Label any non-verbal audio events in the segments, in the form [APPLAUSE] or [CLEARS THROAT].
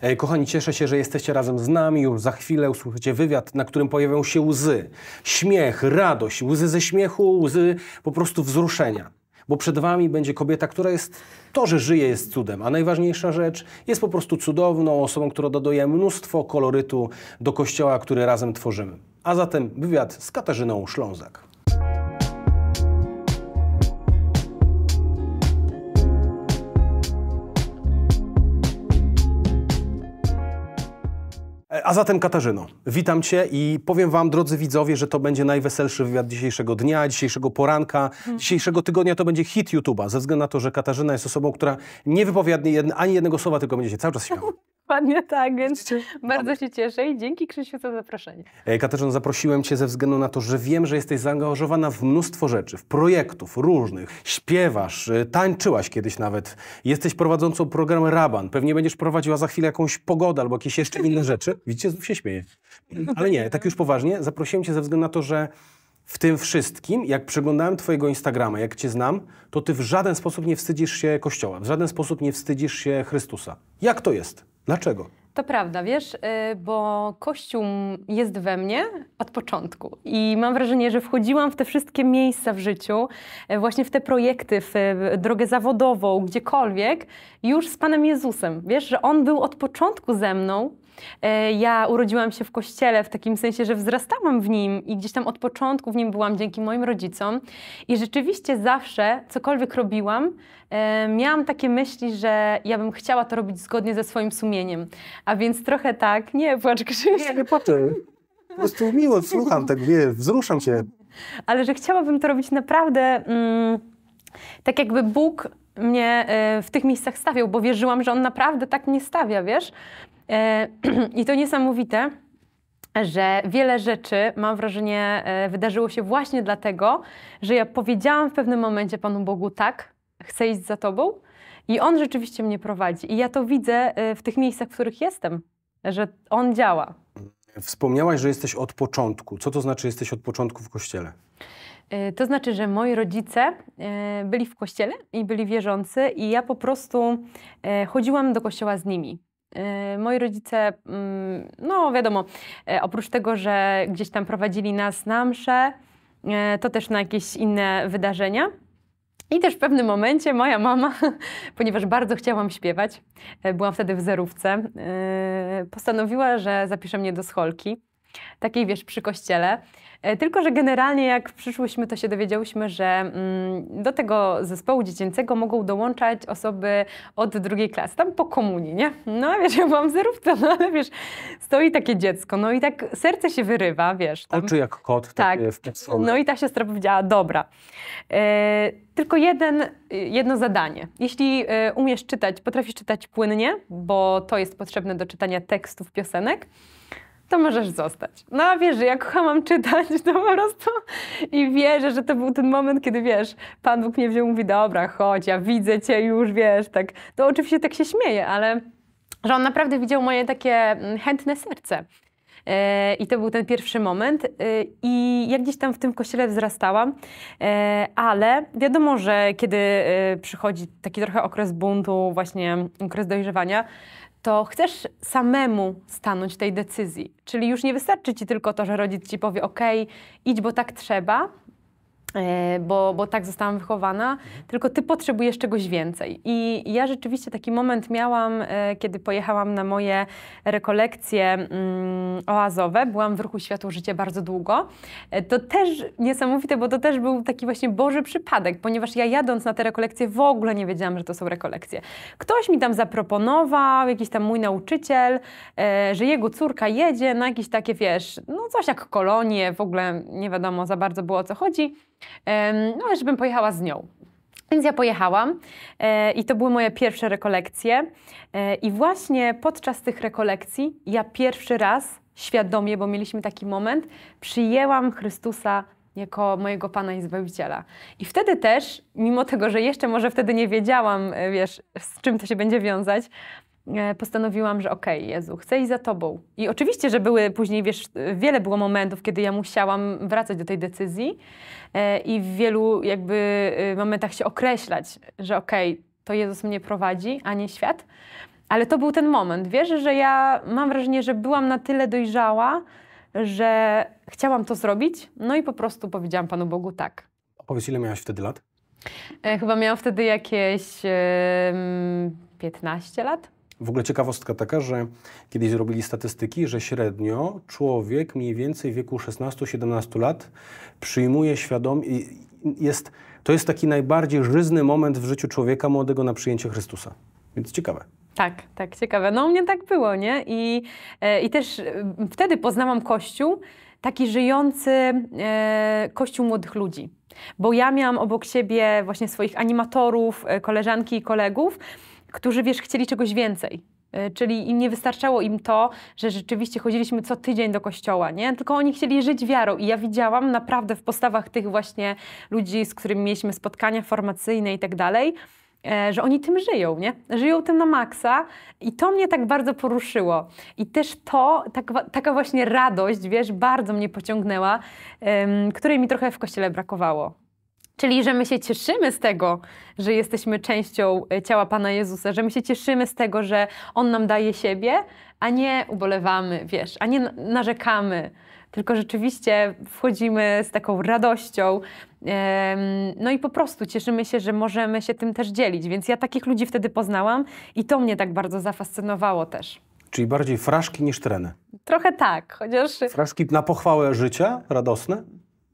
E, kochani, cieszę się, że jesteście razem z nami. Już za chwilę usłyszycie wywiad, na którym pojawią się łzy, śmiech, radość, łzy ze śmiechu, łzy po prostu wzruszenia. Bo przed Wami będzie kobieta, która jest, to, że żyje, jest cudem, a najważniejsza rzecz, jest po prostu cudowną osobą, która dodaje mnóstwo kolorytu do kościoła, który razem tworzymy. A zatem wywiad z Katarzyną Szlązak. A zatem Katarzyno, witam Cię i powiem Wam, drodzy widzowie, że to będzie najweselszy wywiad dzisiejszego dnia, dzisiejszego poranka, hmm. dzisiejszego tygodnia to będzie hit YouTube'a, ze względu na to, że Katarzyna jest osobą, która nie wypowiada ani jednego słowa, tylko będzie się cały czas śmiała. [LAUGHS] Dokładnie tak, więc Widzicie? bardzo się cieszę i dzięki Krzysiu za zaproszenie. E, Katarzyna, zaprosiłem Cię ze względu na to, że wiem, że jesteś zaangażowana w mnóstwo rzeczy, w projektów różnych. Śpiewasz, e, tańczyłaś kiedyś nawet, jesteś prowadzącą program Raban, pewnie będziesz prowadziła za chwilę jakąś pogodę albo jakieś jeszcze inne rzeczy. Widzicie, znów się śmieję. Ale nie, tak już poważnie, zaprosiłem Cię ze względu na to, że w tym wszystkim, jak przeglądałem Twojego Instagrama, jak Cię znam, to Ty w żaden sposób nie wstydzisz się Kościoła, w żaden sposób nie wstydzisz się Chrystusa. Jak to jest? Dlaczego? To prawda, wiesz, y, bo kościół jest we mnie od początku i mam wrażenie, że wchodziłam w te wszystkie miejsca w życiu, y, właśnie w te projekty, w drogę zawodową, gdziekolwiek, już z Panem Jezusem. Wiesz, że On był od początku ze mną E, ja urodziłam się w kościele w takim sensie, że wzrastałam w nim i gdzieś tam od początku w nim byłam dzięki moim rodzicom. I rzeczywiście zawsze, cokolwiek robiłam, e, miałam takie myśli, że ja bym chciała to robić zgodnie ze swoim sumieniem. A więc trochę tak, nie płacz Krzysiu. Nie, nie potem. Po prostu miło, słucham, tak wie, wzruszam się. Ale że chciałabym to robić naprawdę mm, tak jakby Bóg mnie y, w tych miejscach stawiał, bo wierzyłam, że On naprawdę tak mnie stawia, wiesz? E, [CLEARS THROAT] I to niesamowite, że wiele rzeczy, mam wrażenie, e, wydarzyło się właśnie dlatego, że ja powiedziałam w pewnym momencie Panu Bogu tak, chcę iść za Tobą i On rzeczywiście mnie prowadzi. I ja to widzę e, w tych miejscach, w których jestem, że On działa. Wspomniałaś, że jesteś od początku. Co to znaczy, że jesteś od początku w Kościele? To znaczy, że moi rodzice byli w kościele i byli wierzący, i ja po prostu chodziłam do kościoła z nimi. Y, moi rodzice, mm, no wiadomo, y, oprócz tego, że gdzieś tam prowadzili nas na msze, y, to też na jakieś inne wydarzenia. I też w pewnym momencie moja mama, [LAUGHS] ponieważ bardzo chciałam śpiewać, byłam wtedy w zerówce, postanowiła, że zapisze mnie do scholki takiej wiesz, przy kościele. E, tylko, że generalnie jak przyszłyśmy, to się dowiedziałyśmy, że mm, do tego zespołu dziecięcego mogą dołączać osoby od drugiej klasy, tam po komunii, nie? No wiesz, ja mam zerówkę, no ale wiesz, stoi takie dziecko, no i tak serce się wyrywa, wiesz. Tam. Oczy jak kot, tak. w No i ta siostra powiedziała, dobra, e, tylko jeden, jedno zadanie. Jeśli e, umiesz czytać, potrafisz czytać płynnie, bo to jest potrzebne do czytania tekstów piosenek, to możesz zostać. No a wiesz, że ja kochałam czytać, [LAUGHS] to po prostu i wierzę, że to był ten moment, kiedy wiesz, Pan Bóg mnie wziął mówi, dobra, chodź, ja widzę cię już, wiesz, tak. To oczywiście tak się śmieje, ale że on naprawdę widział moje takie mm, chętne serce. E, I to był ten pierwszy moment. E, I ja gdzieś tam w tym kościele wzrastałam, e, ale wiadomo, że kiedy przychodzi taki trochę okres buntu, właśnie okres dojrzewania, to chcesz samemu stanąć tej decyzji. Czyli już nie wystarczy ci tylko to, że rodzic ci powie: OK, idź, bo tak trzeba, E, bo, bo tak zostałam wychowana, tylko ty potrzebujesz czegoś więcej. I ja rzeczywiście taki moment miałam, e, kiedy pojechałam na moje rekolekcje mm, oazowe, byłam w ruchu Światło Życie bardzo długo. E, to też niesamowite, bo to też był taki właśnie Boży przypadek, ponieważ ja jadąc na te rekolekcje w ogóle nie wiedziałam, że to są rekolekcje. Ktoś mi tam zaproponował, jakiś tam mój nauczyciel, że jego córka jedzie na jakieś takie, wiesz, no coś jak kolonie, w ogóle nie wiadomo za bardzo było o co chodzi no, żebym pojechała z nią. Więc ja pojechałam e, i to były moje pierwsze rekolekcje. E, I właśnie podczas tych rekolekcji ja pierwszy raz świadomie, bo mieliśmy taki moment, przyjęłam Chrystusa jako mojego Pana i Zbawiciela. I wtedy też, mimo tego, że jeszcze może wtedy nie wiedziałam, e, wiesz, z czym to się będzie wiązać, E, postanowiłam, że okej, okay, Jezu, chcę iść za Tobą. I oczywiście, że były później, wiesz, wiele było momentów, kiedy ja musiałam wracać do tej decyzji e, i w wielu jakby y, momentach się określać, że okej, okay, to Jezus mnie prowadzi, a nie świat. Ale to był ten moment. Wiesz, że ja mam wrażenie, że byłam na tyle dojrzała, że chciałam to zrobić, no i po prostu powiedziałam Panu Bogu tak. Opowiedz, ile miałaś wtedy lat? E, chyba miałam wtedy jakieś yy, 15 lat. W ogóle ciekawostka taka, że kiedyś zrobili statystyki, że średnio człowiek mniej więcej w wieku 16-17 lat przyjmuje świadomie, jest, to jest taki najbardziej żyzny moment w życiu człowieka młodego na przyjęcie Chrystusa. Więc ciekawe. Tak, tak, ciekawe. No u mnie tak było, nie? I, e, i też e, wtedy poznałam Kościół, taki żyjący e, Kościół młodych ludzi. Bo ja miałam obok siebie właśnie swoich animatorów, e, koleżanki i kolegów, którzy, wiesz, chcieli czegoś więcej. Y, czyli im nie wystarczało im to, że rzeczywiście chodziliśmy co tydzień do kościoła, nie? Tylko oni chcieli żyć wiarą. I ja widziałam naprawdę w postawach tych właśnie ludzi, z którymi mieliśmy spotkania formacyjne i tak dalej, e, że oni tym żyją, nie? Żyją tym na maksa i to mnie tak bardzo poruszyło. I też to, tak, taka właśnie radość, wiesz, bardzo mnie pociągnęła, um, której mi trochę w kościele brakowało. Czyli, że my się cieszymy z tego, że jesteśmy częścią e, ciała Pana Jezusa, że my się cieszymy z tego, że On nam daje siebie, a nie ubolewamy, wiesz, a nie narzekamy, tylko rzeczywiście wchodzimy z taką radością. No i po prostu cieszymy się, że możemy się tym też dzielić. Więc ja takich ludzi wtedy poznałam i to mnie tak bardzo zafascynowało też. Czyli bardziej fraszki niż treny. Trochę tak, chociaż. Fraszki na pochwałę życia radosne?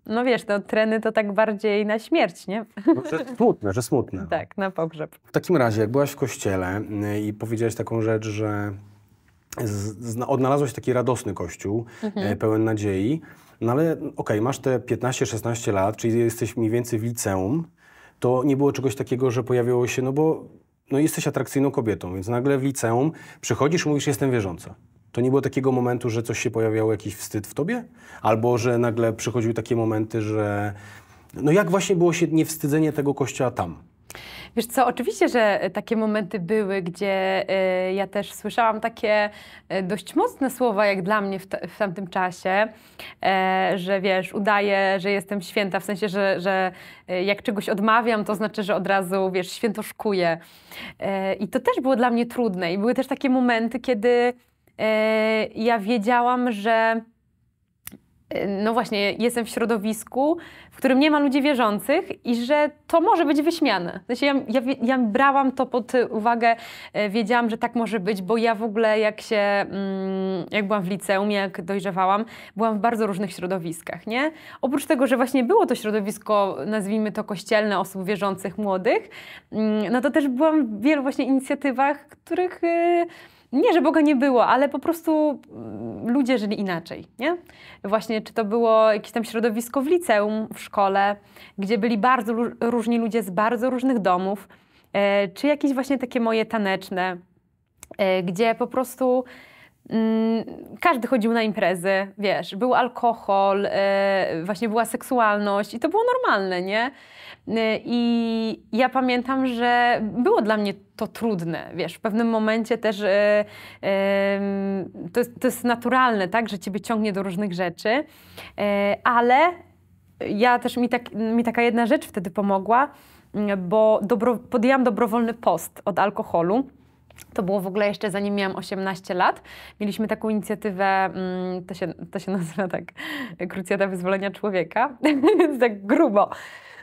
No wiesz, no treny to tak bardziej na śmierć, nie? No, że smutne, że smutne. No. Tak, na pogrzeb. W takim razie, jak byłaś w kościele y, i powiedziałaś taką rzecz, że odnalazłeś taki radosny kościół, mhm. Y, pełen nadziei, no ale no, okej, okay, masz te 15-16 lat, czyli jesteś mniej więcej w liceum, to nie było czegoś takiego, że pojawiło się, no bo no jesteś atrakcyjną kobietą, więc nagle w liceum przychodzisz i mówisz, jestem wierząca. To nie było takiego momentu, że coś się pojawiało, jakiś wstyd w tobie? Albo że nagle przychodziły takie momenty, że no jak właśnie było się niewstydzenie tego kościoła tam? Wiesz co, oczywiście, że takie momenty były, gdzie y, ja też słyszałam takie y, dość mocne słowa, jak dla mnie w, tamtym czasie, e, że wiesz, udaję, że jestem święta, w sensie, że, że y, jak czegoś odmawiam, to znaczy, że od razu, wiesz, świętoszkuję. E, I to też było dla mnie trudne i były też takie momenty, kiedy E, ja wiedziałam, że e, no właśnie, jestem w środowisku, w którym nie ma ludzi wierzących i że to może być wyśmiane. Znaczy ja, ja, ja brałam to pod uwagę, e, wiedziałam, że tak może być, bo ja w ogóle jak się, mm, jak byłam w liceum, jak dojrzewałam, byłam w bardzo różnych środowiskach, nie? Oprócz tego, że właśnie było to środowisko, nazwijmy to kościelne, osób wierzących, młodych, mm, no to też byłam w wielu właśnie inicjatywach, których y, nie, że Boga nie było, ale po prostu mm, ludzie żyli inaczej, nie? Właśnie, czy to było jakieś tam środowisko w liceum, w szkole, gdzie byli bardzo różni ludzie z bardzo różnych domów, e, czy jakieś właśnie takie moje taneczne, e, gdzie po prostu mm, każdy chodził na imprezy, wiesz, był alkohol, e, właśnie była seksualność i to było normalne, nie? Y, I ja pamiętam, że było dla mnie to trudne, wiesz, w pewnym momencie też y, to, jest, to, jest, naturalne, tak, że ciebie ciągnie do różnych rzeczy, y, ale ja też mi, tak, mi taka jedna rzecz wtedy pomogła, bo dobro, podjęłam dobrowolny post od alkoholu. To było w ogóle jeszcze zanim miałam 18 lat. Mieliśmy taką inicjatywę, mm, to się, to się [LAUGHS] nazywa tak, Krucjata Wyzwolenia Człowieka, [LAUGHS] więc tak grubo.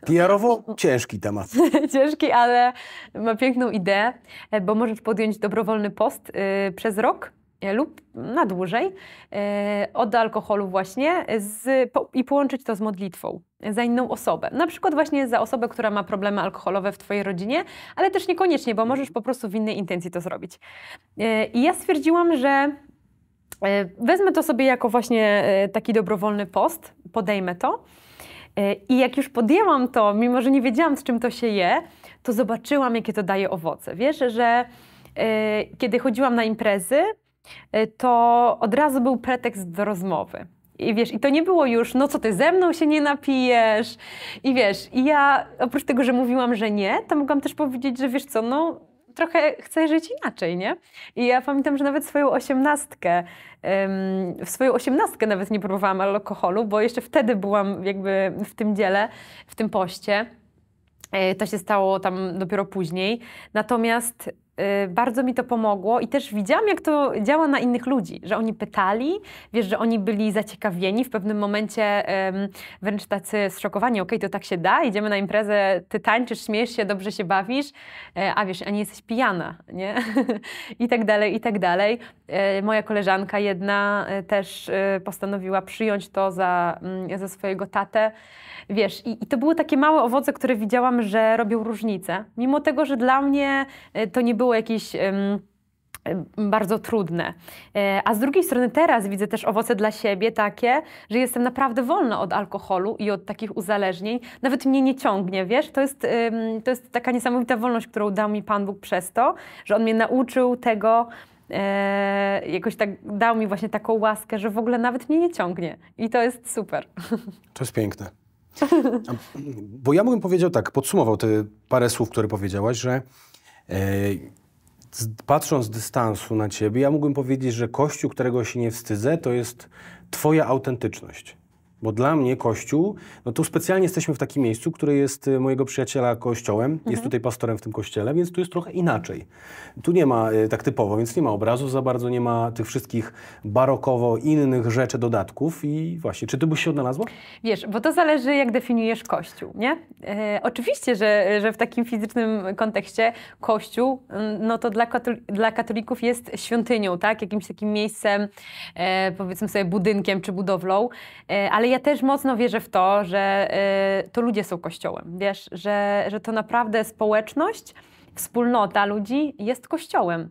PR-owo ciężki temat. [LAUGHS] ciężki, ale ma piękną ideę, bo możesz podjąć dobrowolny post yy, przez rok E, lub na dłużej e, od alkoholu właśnie z, po, i połączyć to z modlitwą za inną osobę. Na przykład właśnie za osobę, która ma problemy alkoholowe w Twojej rodzinie, ale też niekoniecznie, bo możesz po prostu w innej intencji to zrobić. E, I ja stwierdziłam, że wezmę to sobie jako właśnie taki dobrowolny post, podejmę to. I jak już podjęłam to, mimo że nie wiedziałam, z czym to się je, to zobaczyłam, jakie to daje owoce. Wiesz, że kiedy chodziłam na imprezy, Y, to od razu był pretekst do rozmowy. I wiesz, i to nie było już, no co ty ze mną się nie napijesz. I wiesz, i ja oprócz tego, że mówiłam, że nie, to mogłam też powiedzieć, że wiesz co, no trochę chcę żyć inaczej, nie? I ja pamiętam, że nawet swoją osiemnastkę, w swoją osiemnastkę nawet nie próbowałam alkoholu, bo jeszcze wtedy byłam jakby w tym dziele, w tym poście. Y, to się stało tam dopiero później. Natomiast Y, bardzo mi to pomogło i też widziałam, jak to działa na innych ludzi, że oni pytali, wiesz, że oni byli zaciekawieni, w pewnym momencie wręcz tacy zszokowani, okej, okay, to tak się da, idziemy na imprezę, ty tańczysz, śmiesz się, dobrze się bawisz, e, a wiesz, a nie jesteś pijana, nie? [LAUGHS] I tak dalej, i tak dalej. E, moja koleżanka jedna e, też postanowiła przyjąć to za, mm, za swojego tatę, wiesz, i, i to były takie małe owoce, które widziałam, że robią różnicę, mimo tego, że dla mnie to nie było było jakieś bardzo trudne. E, a z drugiej strony teraz widzę też owoce dla siebie takie, że jestem naprawdę wolna od alkoholu i od takich uzależnień. Nawet mnie nie ciągnie, wiesz? To jest, to jest taka niesamowita wolność, którą dał mi Pan Bóg przez to, że On mnie nauczył tego, e, jakoś tak dał mi właśnie taką łaskę, że w ogóle nawet mnie nie ciągnie. I to jest super. [LAUGHS] To jest piękne. Bo ja bym powiedział tak, podsumował te parę słów, które powiedziałaś, że e, patrząc z dystansu na ciebie, ja mógłbym powiedzieć, że kościół, którego się nie wstydzę, to jest twoja autentyczność. Bo dla mnie Kościół, no tu specjalnie jesteśmy w takim miejscu, które jest y, mojego przyjaciela kościołem, mhm. jest tutaj pastorem w tym kościele, więc tu jest trochę inaczej. Tu nie ma y, tak typowo, więc nie ma obrazów za bardzo, nie ma tych wszystkich barokowo innych rzeczy, dodatków i właśnie, czy ty byś się odnalazła? Wiesz, bo to zależy jak definiujesz Kościół, nie? E, oczywiście, że, że w takim fizycznym kontekście Kościół, mm, no to dla, dla katolików jest świątynią, tak? Jakimś takim miejscem, e, powiedzmy sobie budynkiem czy budowlą, e, ale ja też mocno wierzę w to, że y, to ludzie są kościołem, wiesz, że, że to naprawdę społeczność, wspólnota ludzi jest kościołem.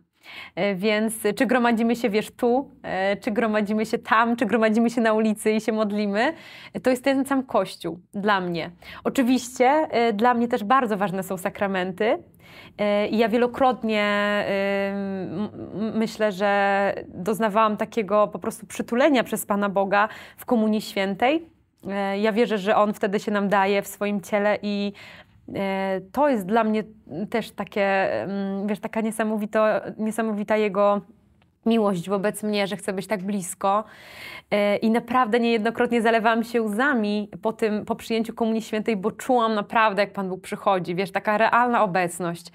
E, więc e, czy gromadzimy się, wiesz, tu, e, czy gromadzimy się tam, czy gromadzimy się na ulicy i się modlimy, to jest ten sam Kościół dla mnie. Oczywiście dla mnie też bardzo ważne są sakramenty. I ja wielokrotnie myślę, że doznawałam takiego po prostu przytulenia przez Pana Boga w Komunii Świętej. Ja wierzę, że On wtedy się nam daje w swoim ciele i E, to jest dla mnie też takie, mm, wiesz, taka niesamowita, niesamowita jego miłość wobec mnie, że chce być tak blisko. E, I naprawdę niejednokrotnie zalewałam się łzami po tym, po przyjęciu Komunii Świętej, bo czułam naprawdę, jak Pan Bóg przychodzi, wiesz, taka realna obecność.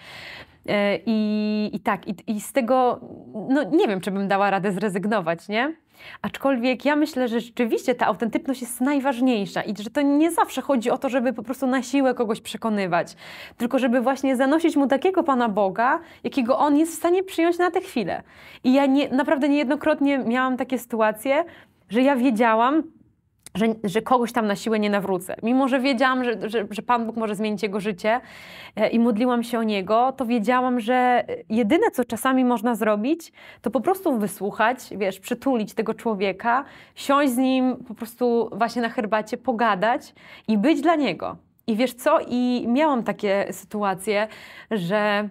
E, I, i tak, i, i z tego, no nie wiem, czy bym dała radę zrezygnować, nie? Aczkolwiek ja myślę, że rzeczywiście ta autentyczność jest najważniejsza i że to nie zawsze chodzi o to, żeby po prostu na siłę kogoś przekonywać, tylko żeby właśnie zanosić mu takiego Pana Boga, jakiego on jest w stanie przyjąć na tę chwilę. I ja nie, naprawdę niejednokrotnie miałam takie sytuacje, że ja wiedziałam, że, że kogoś tam na siłę nie nawrócę. Mimo, że wiedziałam, że, że, że Pan Bóg może zmienić jego życie e, i modliłam się o niego, to wiedziałam, że e, jedyne, co czasami można zrobić, to po prostu wysłuchać, wiesz, przytulić tego człowieka, siąść z nim po prostu właśnie na herbacie, pogadać i być dla niego. I wiesz co? I miałam takie sytuacje, że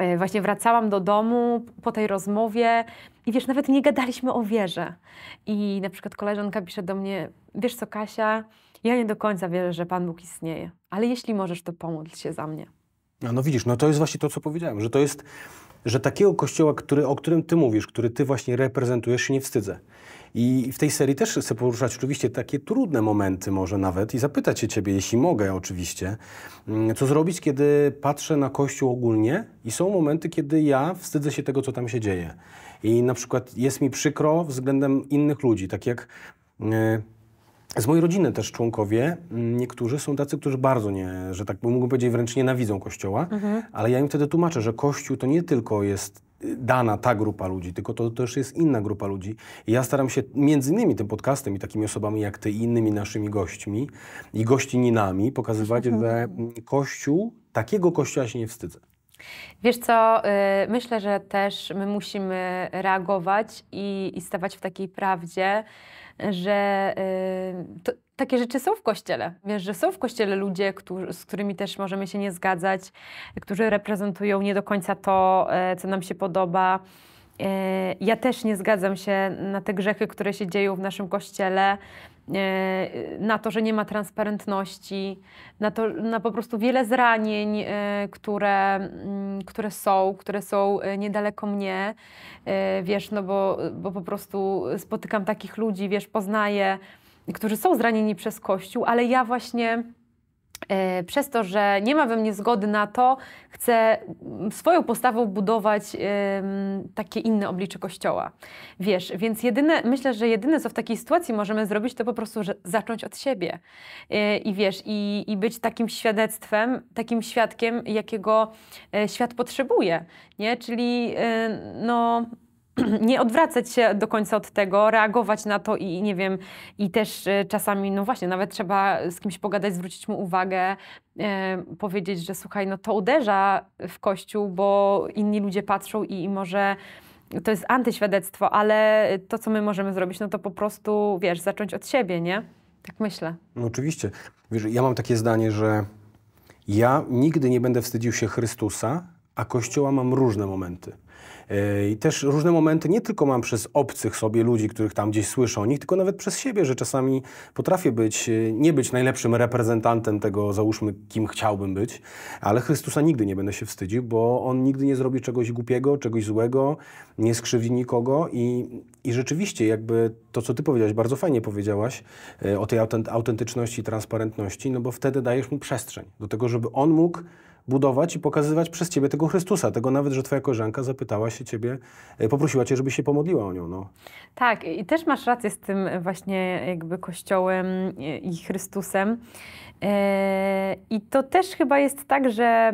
E, właśnie wracałam do domu po tej rozmowie i wiesz, nawet nie gadaliśmy o wierze. I na przykład koleżanka pisze do mnie, wiesz co Kasia, ja nie do końca wierzę, że Pan Bóg istnieje, ale jeśli możesz, to pomódl się za mnie. No, no widzisz, no to jest właśnie to, co powiedziałem, że to jest, że takiego kościoła, który, o którym ty mówisz, który ty właśnie reprezentujesz, się nie wstydzę. I w tej serii też chcę poruszać oczywiście takie trudne momenty może nawet i zapytać się ciebie, jeśli mogę oczywiście, mm, co zrobić, kiedy patrzę na Kościół ogólnie i są momenty, kiedy ja wstydzę się tego, co tam się dzieje. I na przykład jest mi przykro względem innych ludzi, tak jak... E, z mojej rodziny też członkowie, mm, niektórzy są tacy, którzy bardzo nie, że tak mógłbym powiedzieć, wręcz nienawidzą Kościoła, mhm. ale ja im wtedy tłumaczę, że Kościół to nie tylko jest dana ta grupa ludzi, tylko to też jest inna grupa ludzi. Ja staram się między innymi tym podcastem i takimi osobami jak ty i innymi naszymi gośćmi i gościninami pokazywać, mhm. że mm, Kościół, takiego Kościoła się nie wstydzę. Wiesz co, y, myślę, że też my musimy reagować i, i stawać w takiej prawdzie, że y, to, takie rzeczy są w kościele. Wiesz, że są w kościele ludzie, którzy, z którymi też możemy się nie zgadzać, którzy reprezentują nie do końca to, e, co nam się podoba. E, ja też nie zgadzam się na te grzechy, które się dzieją w naszym kościele. E, na to, że nie ma transparentności, na, to, na po prostu wiele zranień, e, które, mm, które są, które są e, niedaleko mnie, wiesz, no bo, bo po prostu spotykam takich ludzi, wiesz, poznaję, którzy są zranieni przez Kościół, ale ja właśnie E, przez to, że nie ma we mnie zgody na to, chcę mm, swoją postawą budować takie inne oblicze Kościoła. Wiesz, więc jedyne, myślę, że jedyne, co w takiej sytuacji możemy zrobić, to po prostu zacząć od siebie. E, I wiesz, i, i być takim świadectwem, takim świadkiem, jakiego e, świat potrzebuje, nie? Czyli no... [CLEARS THROAT] nie odwracać się do końca od tego, reagować na to i nie wiem, i też e, czasami, no właśnie, nawet trzeba z kimś pogadać, zwrócić mu uwagę, e, powiedzieć, że słuchaj, no to uderza w kościół, bo inni ludzie patrzą i, i może to jest antyświadectwo, ale to, co my możemy zrobić, no to po prostu, wiesz, zacząć od siebie, nie? Tak myślę. No oczywiście. Wiesz, ja mam takie zdanie, że ja nigdy nie będę wstydził się Chrystusa, a Kościoła mam różne momenty. I też różne momenty nie tylko mam przez obcych sobie ludzi, których tam gdzieś słyszę o nich, tylko nawet przez siebie, że czasami potrafię być, nie być najlepszym reprezentantem tego, załóżmy, kim chciałbym być, ale Chrystusa nigdy nie będę się wstydził, bo On nigdy nie zrobi czegoś głupiego, czegoś złego, nie skrzywdzi nikogo i, i rzeczywiście jakby to, co Ty powiedziałaś, bardzo fajnie powiedziałaś e, o tej autentyczności, transparentności, no bo wtedy dajesz mu przestrzeń do tego, żeby On mógł budować i pokazywać przez ciebie tego Chrystusa, tego nawet, że twoja koleżanka zapytała się ciebie, e, poprosiła cię, żeby się pomodliła o nią. No. Tak, i też masz rację z tym właśnie jakby Kościołem i Chrystusem. E, I to też chyba jest tak, że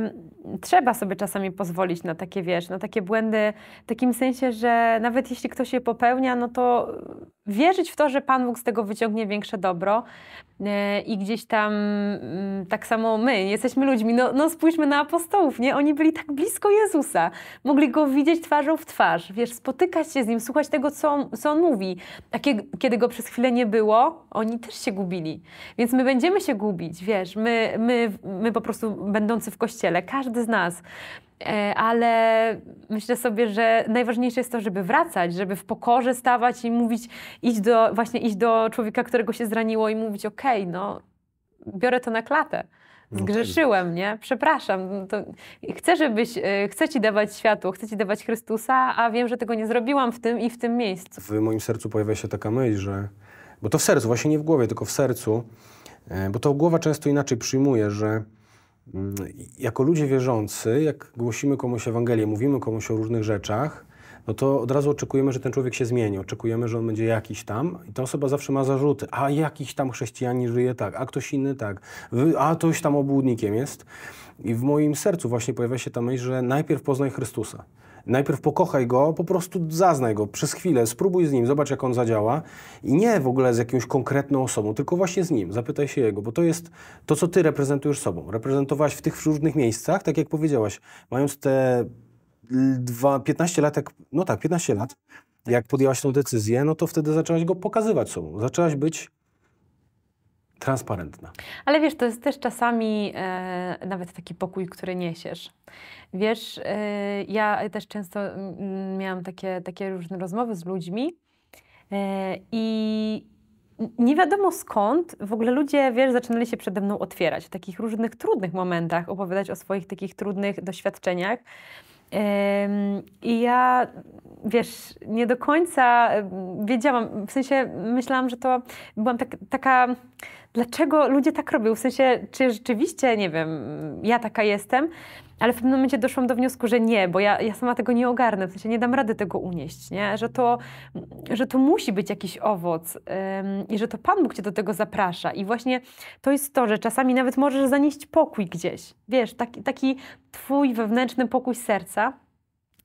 trzeba sobie czasami pozwolić na takie, wiesz, na takie błędy, w takim sensie, że nawet jeśli ktoś je popełnia, no to wierzyć w to, że Pan Bóg z tego wyciągnie większe dobro e, i gdzieś tam mm, tak samo my jesteśmy ludźmi. No, no spójrzmy na apostołów, nie? Oni byli tak blisko Jezusa. Mogli go widzieć twarzą w twarz, wiesz, spotykać się z nim, słuchać tego, co on, co on mówi. A kiedy go przez chwilę nie było, oni też się gubili. Więc my będziemy się gubić, wiesz, my, my, my po prostu będący w kościele, każdy z nas E, ale myślę sobie, że najważniejsze jest to, żeby wracać, żeby w pokorze stawać i mówić, iść do, właśnie iść do człowieka, którego się zraniło i mówić, okej, okay, no biorę to na klatę. No tak. Zgrzeszyłem, nie? Przepraszam. No to chcę, żebyś, e, chcę ci dawać światło, chcę ci dawać Chrystusa, a wiem, że tego nie zrobiłam w tym i w tym miejscu. W moim sercu pojawia się taka myśl, że, bo to w sercu, właśnie nie w głowie, tylko w sercu, e, bo to głowa często inaczej przyjmuje, że Mm, jako ludzie wierzący, jak głosimy komuś Ewangelię, mówimy komuś o różnych rzeczach, no to od razu oczekujemy, że ten człowiek się zmieni, oczekujemy, że on będzie jakiś tam i ta osoba zawsze ma zarzuty, a jakiś tam chrześcijanin żyje tak, a ktoś inny tak, a ktoś tam obłudnikiem jest. I w moim sercu właśnie pojawia się ta myśl, że najpierw poznaj Chrystusa najpierw pokochaj go, po prostu zaznaj go przez chwilę, spróbuj z nim, zobacz jak on zadziała i nie w ogóle z jakąś konkretną osobą, tylko właśnie z nim, zapytaj się jego, bo to jest to, co ty reprezentujesz sobą. Reprezentowałaś w tych różnych miejscach, tak jak powiedziałaś, mając te dwa, 15 lat, jak, no tak, 15 lat, jak podjęłaś tą decyzję, no to wtedy zaczęłaś go pokazywać sobą, zaczęłaś być transparentna. Ale wiesz, to jest też czasami e, nawet taki pokój, który niesiesz. Wiesz, e, ja też często miałam takie, takie różne rozmowy z ludźmi e, i nie wiadomo skąd w ogóle ludzie, wiesz, zaczynali się przede mną otwierać w takich różnych trudnych momentach, opowiadać o swoich takich trudnych doświadczeniach. I ja, wiesz, nie do końca e, wiedziałam, w sensie myślałam, że to byłam tak, taka dlaczego ludzie tak robią, w sensie, czy rzeczywiście, nie wiem, ja taka jestem, ale w pewnym momencie doszłam do wniosku, że nie, bo ja, ja sama tego nie ogarnę, w sensie nie dam rady tego unieść, nie? Że, to, że to musi być jakiś owoc ym, i że to Pan Bóg Cię do tego zaprasza. I właśnie to jest to, że czasami nawet możesz zanieść pokój gdzieś, wiesz, taki, taki Twój wewnętrzny pokój serca,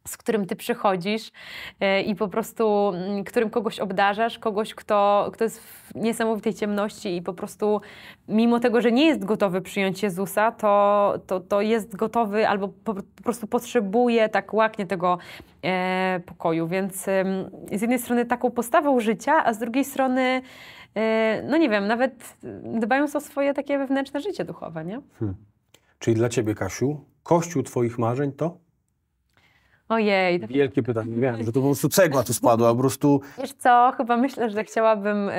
z którym ty przychodzisz e, i po prostu, mm, którym kogoś obdarzasz, kogoś, kto, kto jest w niesamowitej ciemności i po prostu mimo tego, że nie jest gotowy przyjąć Jezusa, to, to, to jest gotowy albo po, po prostu potrzebuje, tak łaknie tego e, pokoju. Więc e, z jednej strony taką postawą życia, a z drugiej strony, e, no nie wiem, nawet dbając o swoje takie wewnętrzne życie duchowe, nie? Hmm. Czyli dla ciebie, Kasiu, kościół twoich marzeń to? Ojej. To... Tak- Wielkie pytanie. Wiem, że to po prostu cegła tu spadła, po prostu... Wiesz co, chyba myślę, że chciałabym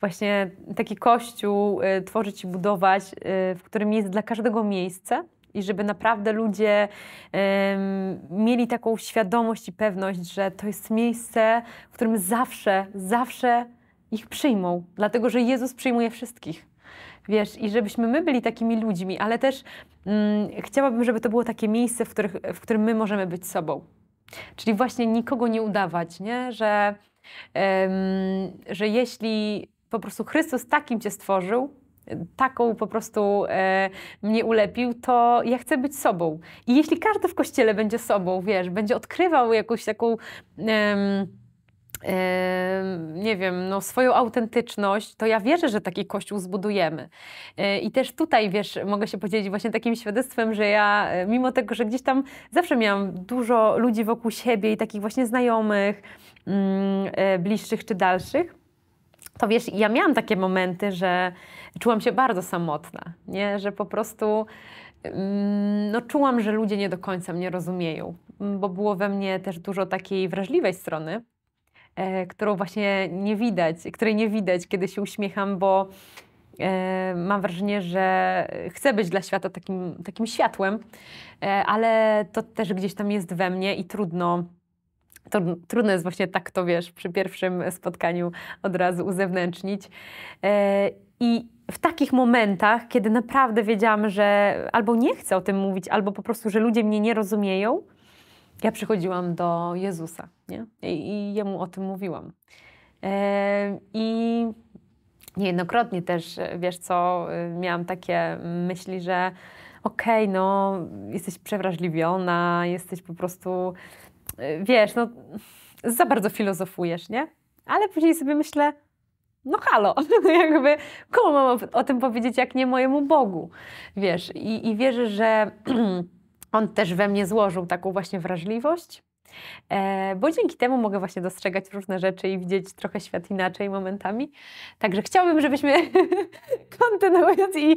właśnie taki kościół y, tworzyć i budować, y, w którym jest dla każdego miejsce i żeby naprawdę ludzie mieli taką świadomość i pewność, że to jest miejsce, w którym zawsze, zawsze ich przyjmą, dlatego że Jezus przyjmuje wszystkich wiesz, i żebyśmy my byli takimi ludźmi, ale też mm, chciałabym, żeby to było takie miejsce, w, których, w którym my możemy być sobą. Czyli właśnie nikogo nie udawać, nie? Że, ym, że jeśli po prostu Chrystus takim cię stworzył, taką po prostu e, mnie ulepił, to ja chcę być sobą. I jeśli każdy w kościele będzie sobą, wiesz, będzie odkrywał jakąś taką nie wiem, no, swoją autentyczność, to ja wierzę, że taki kościół zbudujemy. E, I też tutaj, wiesz, mogę się podzielić właśnie takim świadectwem, że ja, e, mimo tego, że gdzieś tam zawsze miałam dużo ludzi wokół siebie i takich właśnie znajomych, mm, e, bliższych czy dalszych, to wiesz, ja miałam takie momenty, że czułam się bardzo samotna, nie? że po prostu mm, no, czułam, że ludzie nie do końca mnie rozumieją, bo było we mnie też dużo takiej wrażliwej strony. E, którą właśnie nie widać, której nie widać, kiedy się uśmiecham, bo e, mam wrażenie, że chcę być dla świata takim, takim światłem, e, ale to też gdzieś tam jest we mnie i trudno. To trudno jest właśnie tak to wiesz, przy pierwszym spotkaniu od razu uzewnętrznić. I w takich momentach, kiedy naprawdę wiedziałam, że albo nie chcę o tym mówić, albo po prostu, że ludzie mnie nie rozumieją, ja przychodziłam do Jezusa nie? I, i jemu o tym mówiłam. E, I niejednokrotnie też, e, wiesz co, e, miałam takie myśli, że okej, okay, no jesteś przewrażliwiona, jesteś po prostu, wiesz, no za bardzo filozofujesz, nie? Ale później sobie myślę, no halo, [LAUGHS] jakby komu mam o tym powiedzieć, jak nie mojemu Bogu, wiesz? I, i wierzę, że [CLEARS THROAT] on też we mnie złożył taką właśnie wrażliwość, e, bo dzięki temu mogę właśnie dostrzegać różne rzeczy i widzieć trochę świat inaczej momentami. Także chciałabym, żebyśmy [LAUGHS] kontynuując i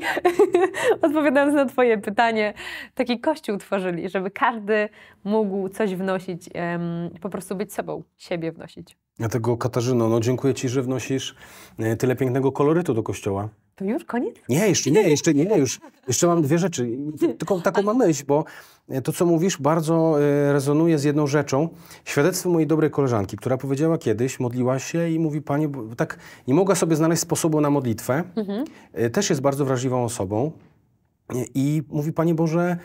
[LAUGHS] odpowiadając na Twoje pytanie, taki kościół tworzyli, żeby każdy mógł coś wnosić, po prostu być sobą, siebie wnosić. Dlatego Katarzyno, no dziękuję Ci, że wnosisz e, tyle pięknego kolorytu do kościoła. To już koniec? Nie, jeszcze nie, jeszcze nie, już, jeszcze mam dwie rzeczy. Tylko taką mam myśl, bo e, to, co mówisz, bardzo e, rezonuje z jedną rzeczą. Świadectwo mojej dobrej koleżanki, która powiedziała kiedyś, modliła się i mówi, panie, tak nie mogła sobie znaleźć sposobu na modlitwę. Mhm. E, też jest bardzo wrażliwą osobą. I mówi, panie Boże,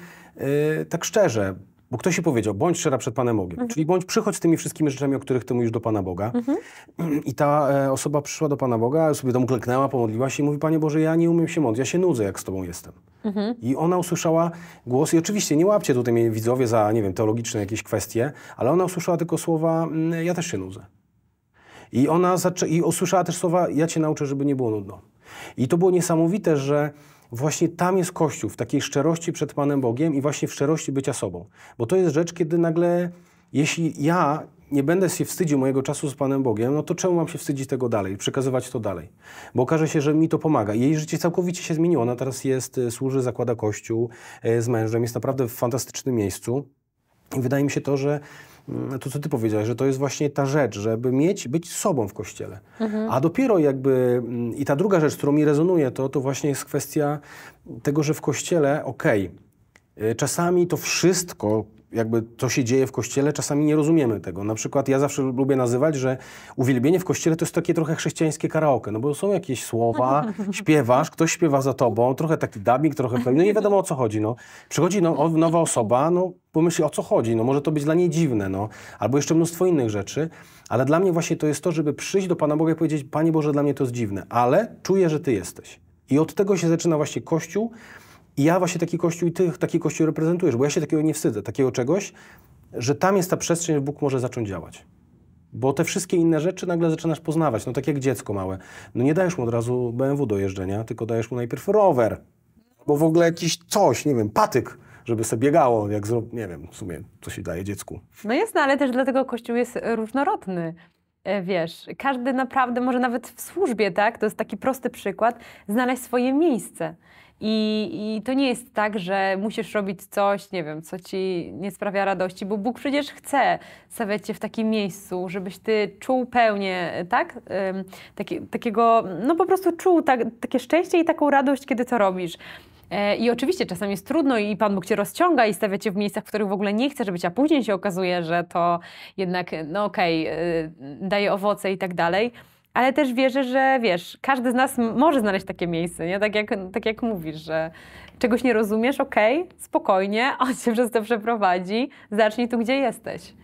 tak szczerze, bo ktoś się powiedział, bądź szczera przed Panem Bogiem. Mhm. Czyli bądź, przychodź z tymi wszystkimi rzeczami, o których ty mówisz do Pana Boga. Mhm. [CLEARS THROAT] I ta e, osoba przyszła do Pana Boga, sobie domu kleknęła, pomodliła się i mówi, Panie Boże, ja nie umiem się modlić, ja się nudzę, jak z Tobą jestem. Mhm. I ona usłyszała głos, i oczywiście nie łapcie tutaj mnie widzowie za, nie wiem, teologiczne jakieś kwestie, ale ona usłyszała tylko słowa, mm, ja też się nudzę. I ona zaczę- i usłyszała też słowa, ja Cię nauczę, żeby nie było nudno. I to było niesamowite, że Właśnie tam jest Kościół, w takiej szczerości przed Panem Bogiem i właśnie w szczerości bycia sobą. Bo to jest rzecz, kiedy nagle, jeśli ja nie będę się wstydził mojego czasu z Panem Bogiem, no to czemu mam się wstydzić tego dalej, przekazywać to dalej? Bo okaże się, że mi to pomaga. Jej życie całkowicie się zmieniło. Ona teraz jest, e, służy, zakłada kościół e, z mężem, jest naprawdę w fantastycznym miejscu. I wydaje mi się to, że Mm, to, co ty powiedziałeś, że to jest właśnie ta rzecz, żeby mieć, być sobą w Kościele. Mhm. A dopiero jakby, mm, i ta druga rzecz, którą mi rezonuje, to, to właśnie jest kwestia tego, że w Kościele, okej, okay, czasami to wszystko, jakby co się dzieje w kościele, czasami nie rozumiemy tego. Na przykład ja zawsze lubię nazywać, że uwielbienie w kościele to jest takie trochę chrześcijańskie karaoke, no bo są jakieś słowa, [LAUGHS] śpiewasz, ktoś śpiewa za tobą, trochę taki dubbing, trochę pewnie, no nie wiadomo o co chodzi, no. Przychodzi no, nowa osoba, no pomyśli o co chodzi, no może to być dla niej dziwne, no. Albo jeszcze mnóstwo innych rzeczy, ale dla mnie właśnie to jest to, żeby przyjść do Pana Boga i powiedzieć, Panie Boże, dla mnie to jest dziwne, ale czuję, że Ty jesteś. I od tego się zaczyna właśnie Kościół, i ja właśnie taki kościół i ty taki kościół reprezentujesz, bo ja się takiego nie wstydzę, takiego czegoś, że tam jest ta przestrzeń, że Bóg może zacząć działać. Bo te wszystkie inne rzeczy nagle zaczynasz poznawać, no tak jak dziecko małe. No nie dajesz mu od razu BMW do jeżdżenia, tylko dajesz mu najpierw rower, bo w ogóle jakiś coś, nie wiem, patyk, żeby sobie biegało, jak zro... nie wiem, w sumie, co się daje dziecku. No jest, no ale też dlatego Kościół jest różnorodny e, wiesz, każdy naprawdę może nawet w służbie, tak? To jest taki prosty przykład, znaleźć swoje miejsce. I, I, to nie jest tak, że musisz robić coś, nie wiem, co ci nie sprawia radości, bo Bóg przecież chce stawiać cię w takim miejscu, żebyś ty czuł pełnię, tak? Ym, taki, takiego, no po prostu czuł tak, takie szczęście i taką radość, kiedy to robisz. E, I oczywiście czasami jest trudno i Pan Bóg cię rozciąga i stawia cię w miejscach, w których w ogóle nie chce, być, a później się okazuje, że to jednak, no okej, okay, daje owoce i tak dalej ale też wierzę, że wiesz, każdy z nas może znaleźć takie miejsce, nie? Tak, jak, tak jak mówisz, że czegoś nie rozumiesz, okej, okay, spokojnie, [LAUGHS] on cię przez to przeprowadzi, zacznij tu, gdzie jesteś.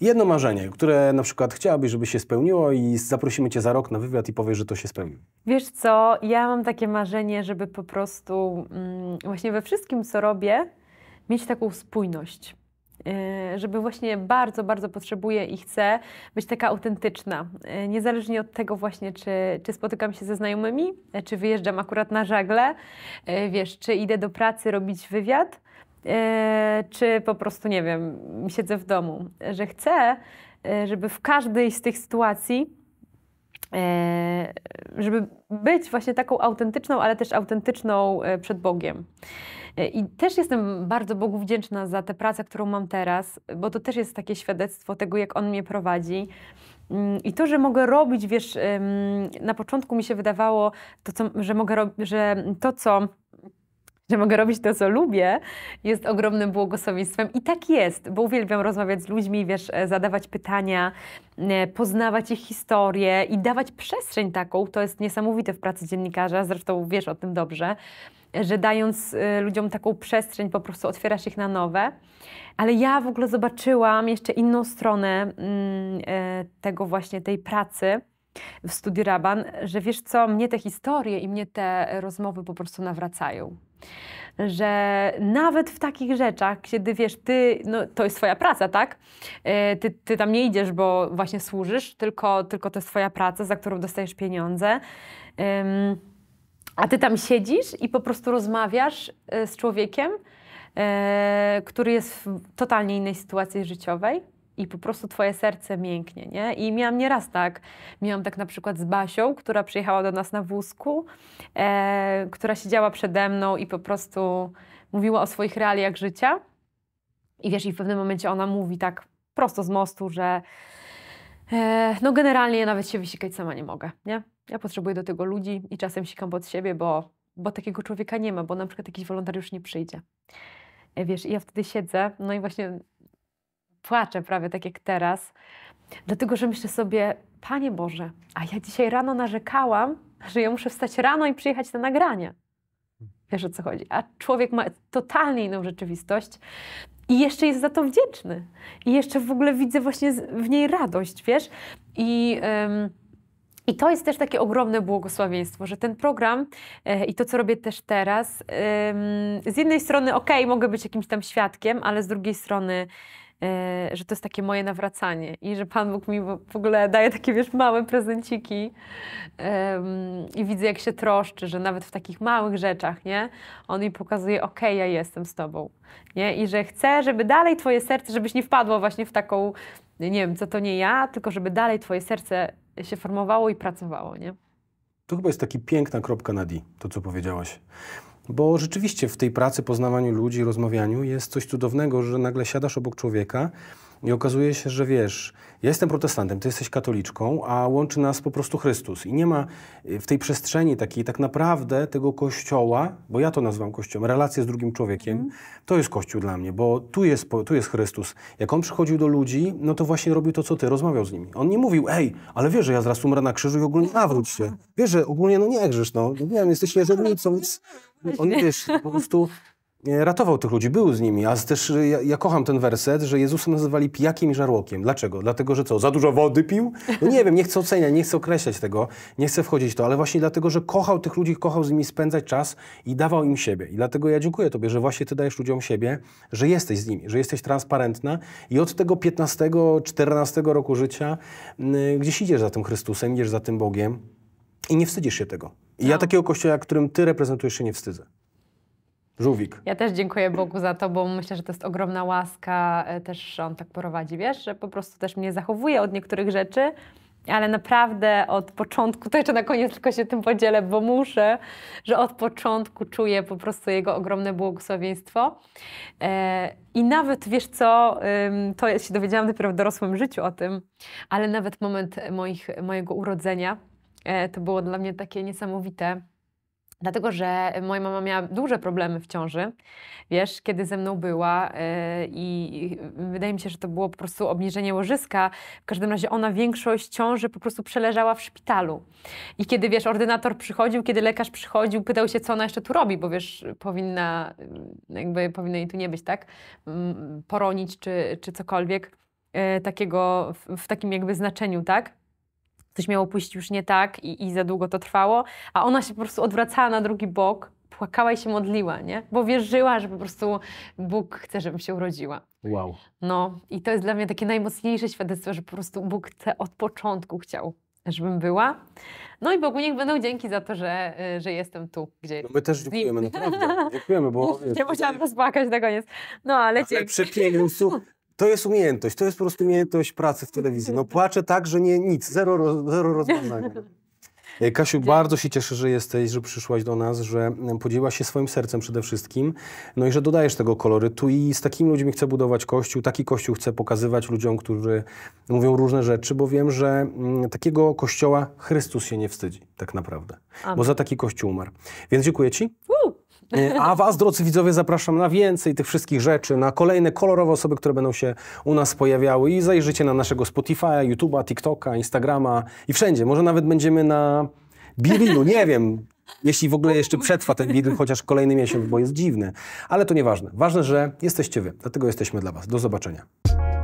Jedno marzenie, które na przykład chciałabyś, żeby się spełniło i zaprosimy cię za rok na wywiad i powiesz, że to się spełni. Wiesz co, ja mam takie marzenie, żeby po prostu mm, właśnie we wszystkim, co robię, mieć taką spójność Y, żeby właśnie bardzo, bardzo potrzebuję i chcę być taka autentyczna. Y, niezależnie od tego właśnie, czy, czy spotykam się ze znajomymi, y, czy wyjeżdżam akurat na żagle, wiesz, czy idę do pracy robić wywiad, czy po prostu, nie wiem, siedzę w domu, że chcę, żeby w każdej z tych sytuacji E, żeby być właśnie taką autentyczną, ale też autentyczną e, przed Bogiem. E, I też jestem bardzo Bogu wdzięczna za tę pracę, którą mam teraz, bo to też jest takie świadectwo tego, jak On mnie prowadzi. Mm, I to, że mogę robić, wiesz, na początku mi się wydawało, to, co, że mogę że to, co że mogę robić to, co lubię, jest ogromnym błogosławieństwem. I tak jest, bo uwielbiam rozmawiać z ludźmi, wiesz, e, zadawać pytania, e, poznawać ich historię i dawać przestrzeń taką. To jest niesamowite w pracy dziennikarza, zresztą wiesz o tym dobrze, że dając e, ludziom taką przestrzeń, po prostu otwierasz ich na nowe. Ale ja w ogóle zobaczyłam jeszcze inną stronę mm, tego właśnie tej pracy w studiu Raban, że wiesz co, mnie te historie i mnie te rozmowy po prostu nawracają że nawet w takich rzeczach, kiedy wiesz, ty, no to jest twoja praca, tak? E, ty, ty tam nie idziesz, bo właśnie służysz, tylko, tylko to jest twoja praca, za którą dostajesz pieniądze. a ty tam siedzisz i po prostu rozmawiasz e, z człowiekiem, e, który jest w totalnie innej sytuacji życiowej i po prostu twoje serce mięknie, nie? I miałam nieraz tak, miałam tak na przykład z Basią, która przyjechała do nas na wózku, e, która siedziała przede mną i po prostu mówiła o swoich realiach życia. I wiesz, i w pewnym momencie ona mówi tak prosto z mostu, że e, no generalnie ja nawet się wysikać sama nie mogę, nie? Ja potrzebuję do tego ludzi i czasem sikam pod siebie, bo, bo takiego człowieka nie ma, bo na przykład jakiś wolontariusz nie przyjdzie. E, wiesz, i ja wtedy siedzę, no i właśnie płaczę prawie tak jak teraz, dlatego że myślę sobie, Panie Boże, a ja dzisiaj rano narzekałam, że ja muszę wstać rano i przyjechać na nagrania. Wiesz o co chodzi? A człowiek ma totalnie inną rzeczywistość i jeszcze jest za to wdzięczny. I jeszcze w ogóle widzę właśnie w niej radość, wiesz? I. Ym, i to jest też takie ogromne błogosławieństwo, że ten program e, i to, co robię też teraz, z jednej strony, okej, okay, mogę być jakimś tam świadkiem, ale z drugiej strony, E, że to jest takie moje nawracanie i że Pan Bóg mi w ogóle daje takie, wiesz, małe prezenciki i widzę, jak się troszczy, że nawet w takich małych rzeczach, nie? On mi pokazuje, okej, ja jestem z Tobą, nie? I że chcę, żeby dalej Twoje serce, żebyś nie wpadło właśnie w taką, nie wiem, co to nie ja, tylko żeby dalej Twoje serce się formowało i pracowało, nie? To chyba jest taki piękna kropka na D, to co powiedziałaś. Bo rzeczywiście w tej pracy, poznawaniu ludzi, rozmawianiu jest coś cudownego, że nagle siadasz obok człowieka, i okazuje się, że wiesz, ja jestem protestantem, ty jesteś katoliczką, a łączy nas po prostu Chrystus. I nie ma y, w tej przestrzeni takiej tak naprawdę tego kościoła, bo ja to nazywam kościołem, relacje z drugim człowiekiem, mm. to jest kościół dla mnie, bo tu jest, tu jest Chrystus. Jak on przychodził do ludzi, no to właśnie robił to, co ty, rozmawiał z nimi. On nie mówił, ej, ale wiesz, że ja zaraz umrę na krzyżu i ogólnie nawróć się. Wiesz, że ogólnie no nie grzesz, no. Nie wiem, jesteś jeżdżownicą, [LAUGHS] więc no, on, wiesz, po prostu ratował tych ludzi, był z nimi. A też y, ja, ja kocham ten werset, że Jezusa nazywali pijakiem i żarłokiem. Dlaczego? Dlatego, że co? Za dużo wody pił? No nie wiem, nie chcę oceniać, nie chcę określać tego, nie chcę wchodzić w to, ale właśnie dlatego, że kochał tych ludzi, kochał z nimi spędzać czas i dawał im siebie. I dlatego ja dziękuję Tobie, że właśnie Ty dajesz ludziom siebie, że jesteś z nimi, że jesteś transparentna i od tego 15, 14 roku życia yy, gdzieś idziesz za tym Chrystusem, idziesz za tym Bogiem i nie wstydzisz się tego. I no. ja takiego kościoła, którym Ty reprezentujesz, się nie wstydzę. Żółwik. Ja też dziękuję Bogu za to, bo myślę, że to jest ogromna łaska e, też, on tak prowadzi, wiesz, że po prostu też mnie zachowuje od niektórych rzeczy, ale naprawdę od początku, [LAUGHS] to jeszcze na koniec tylko się tym podzielę, bo muszę, że od początku czuję po prostu jego ogromne błogosławieństwo. E, I nawet, wiesz co, to się dowiedziałam dopiero w dorosłym życiu o tym, ale nawet moment moich, mojego urodzenia, e, to było dla mnie takie niesamowite, Dlatego, że moja mama miała duże problemy w ciąży, wiesz, kiedy ze mną była y, i wydaje mi się, że to było po prostu obniżenie łożyska. W każdym razie ona większość ciąży po prostu przeleżała w szpitalu. I kiedy, wiesz, ordynator przychodził, kiedy lekarz przychodził, pytał się, co ona jeszcze tu robi, bo wiesz, powinna, y, jakby powinna jej tu nie być, tak? Mm, poronić czy, czy cokolwiek y, takiego, w takim jakby znaczeniu, tak? coś miało pójść już nie tak i, i za długo to trwało, a ona się po prostu odwracała na drugi bok, płakała i się modliła, nie? Bo wierzyła, że po prostu Bóg chce, żebym się urodziła. Wow. No i to jest dla mnie takie najmocniejsze świadectwo, że po prostu Bóg chce od początku chciał, żebym była. No i Bogu niech będą dzięki za to, że, y, że jestem tu, gdzie no My też dziękujemy, naprawdę. Dziękujemy, bo... [LAUGHS] nie musiałam rozpłakać na koniec. No ale, ale dzięki. Przepiękny, [LAUGHS] To jest umiejętność, to jest po prostu umiejętność pracy w telewizji. No płaczę tak, że nie nic, zero, zero rozwiązania. [LAUGHS] Kasiu, bardzo się cieszę, że jesteś, że przyszłaś do nas, że podzieliłaś się swoim sercem przede wszystkim, no i że dodajesz tego kolorytu i z takimi ludźmi chcę budować Kościół, taki Kościół chcę pokazywać ludziom, którzy mówią różne rzeczy, bo wiem, że mm, takiego Kościoła Chrystus się nie wstydzi tak naprawdę, Amen. bo za taki Kościół umarł. Więc dziękuję Ci. Uh! E, a Was, drodzy widzowie, zapraszam na więcej tych wszystkich rzeczy, na kolejne kolorowe osoby, które będą się u nas pojawiały i zajrzycie na naszego Spotify'a, YouTube'a, TikToka, Instagrama i wszędzie. Może nawet będziemy na Birilu, nie wiem, jeśli w ogóle jeszcze przetrwa ten Biril chociaż kolejny miesiąc, bo jest dziwny. Ale to nieważne. Ważne, że jesteście Wy, dlatego jesteśmy dla Was. Do zobaczenia.